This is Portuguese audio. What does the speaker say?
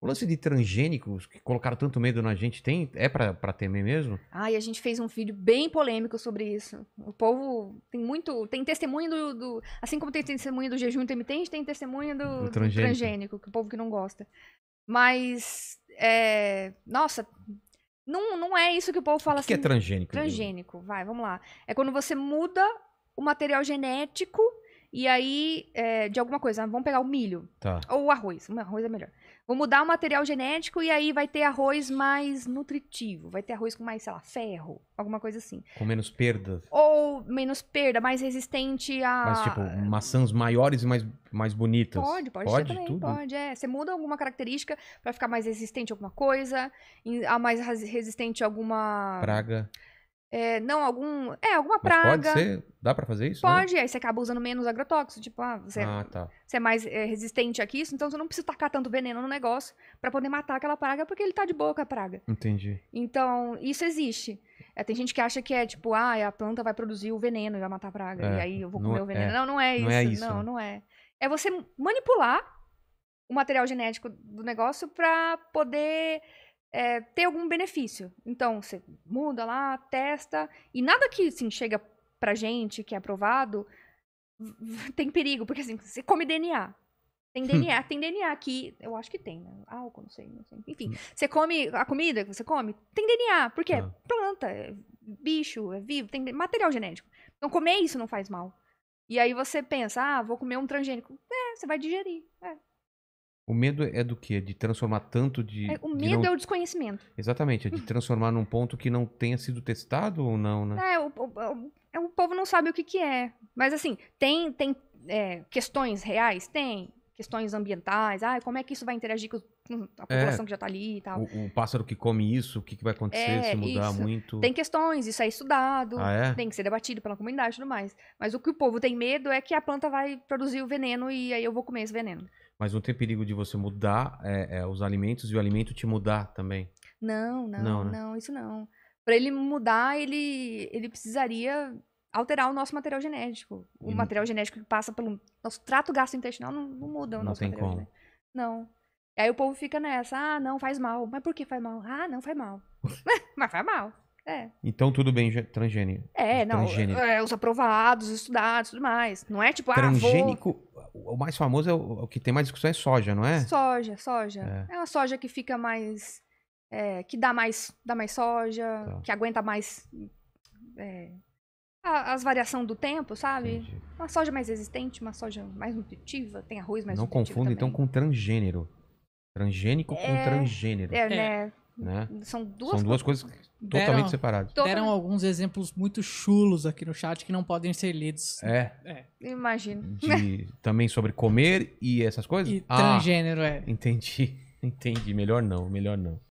O lance de transgênicos que colocaram tanto medo na gente tem é para temer mesmo? Ah, e a gente fez um vídeo bem polêmico sobre isso. O povo tem muito, tem testemunho do, do assim como tem testemunho do jejum intermitente, tem testemunho do, do transgênico. Do transgênico que o povo que não gosta. Mas é, nossa, não, não é isso que o povo fala o que assim. que é assim. transgênico? Transgênico, vai, vamos lá. É quando você muda o material genético e aí, é, de alguma coisa, vamos pegar o milho. Tá. Ou o arroz. O arroz é melhor. Vou mudar o material genético e aí vai ter arroz mais nutritivo. Vai ter arroz com mais, sei lá, ferro, alguma coisa assim. Com menos perda. Ou menos perda, mais resistente a. Mas, tipo, maçãs maiores e mais, mais bonitas. Pode, pode, pode ser também, tudo. pode. É. Você muda alguma característica para ficar mais resistente a alguma coisa, a mais resistente a alguma. Praga. É, não, algum. É, alguma Mas praga. Pode ser? Dá pra fazer isso? Né? Pode, né? aí você acaba usando menos agrotóxico. Tipo, ah, você, é ah, tá. você é mais é, resistente a isso, então você não precisa tacar tanto veneno no negócio para poder matar aquela praga, porque ele tá de boa com a praga. Entendi. Então, isso existe. É, tem gente que acha que é tipo, ah, a planta vai produzir o veneno e vai matar a praga, é, e aí eu vou comer o é, veneno. Não, não é isso. Não, é isso. não, né? não é. É você manipular o material genético do negócio para poder é, ter algum benefício. Então, você muda lá, testa, e nada que assim, chega pra gente, que é aprovado, tem perigo, porque assim, você come DNA. Tem hum. DNA, tem DNA aqui, eu acho que tem, né? Álcool, não sei, não sei. Enfim, hum. você come a comida que você come, tem DNA, porque é tá. planta, é bicho, é vivo, tem material genético. Então, comer isso não faz mal. E aí você pensa, ah, vou comer um transgênico. É, você vai digerir. É, o medo é do quê? De transformar tanto de. É, o medo de não... é o desconhecimento. Exatamente, é de transformar num ponto que não tenha sido testado ou não, né? É, o, o, o, é, o povo não sabe o que, que é. Mas assim, tem, tem é, questões reais? Tem. Questões ambientais, ah, como é que isso vai interagir com a é. população é, que já está ali e tal. O, o, pássaro que come isso, o que, que vai acontecer é, se mudar isso. muito? Tem questões, isso é estudado, ah, é? tem que ser debatido pela comunidade e tudo mais. Mas o que o povo tem medo é que a planta vai produzir o veneno e aí eu vou comer esse veneno. Mas não tem perigo de você mudar é, é, os alimentos e o alimento te mudar também? Não, não, não, né? não isso não. Para ele mudar, ele, ele precisaria alterar o nosso material genético. O uhum. material genético que passa pelo nosso trato gastrointestinal não, não muda o não nosso material como. genético. Não. E aí o povo fica nessa, ah, não, faz mal. Mas por que faz mal? Ah, não, faz mal. Mas faz mal. É. Então tudo bem transgênico. É, não. É, os aprovados, os estudados, tudo mais. Não é tipo, ah, Transgênico ah, Transgênico o mais famoso é o, o, que tem mais discussão é soja, não é? Soja, soja. É, é uma soja que fica mais. É, que dá mais, dá mais soja, tá. que aguenta mais é, a, as variações do tempo, sabe? Entendi. Uma soja mais resistente, uma soja mais nutritiva, tem arroz mais Não confunda então com transgênero. Transgênico é, com transgênero. É, né? É. Né? São duas, São duas coisas deram, totalmente separadas. Deram alguns exemplos muito chulos aqui no chat que não podem ser lidos. É. é. Imagino. De, também sobre comer e essas coisas? E ah, transgênero, é. Entendi. Entendi. Melhor não, melhor não.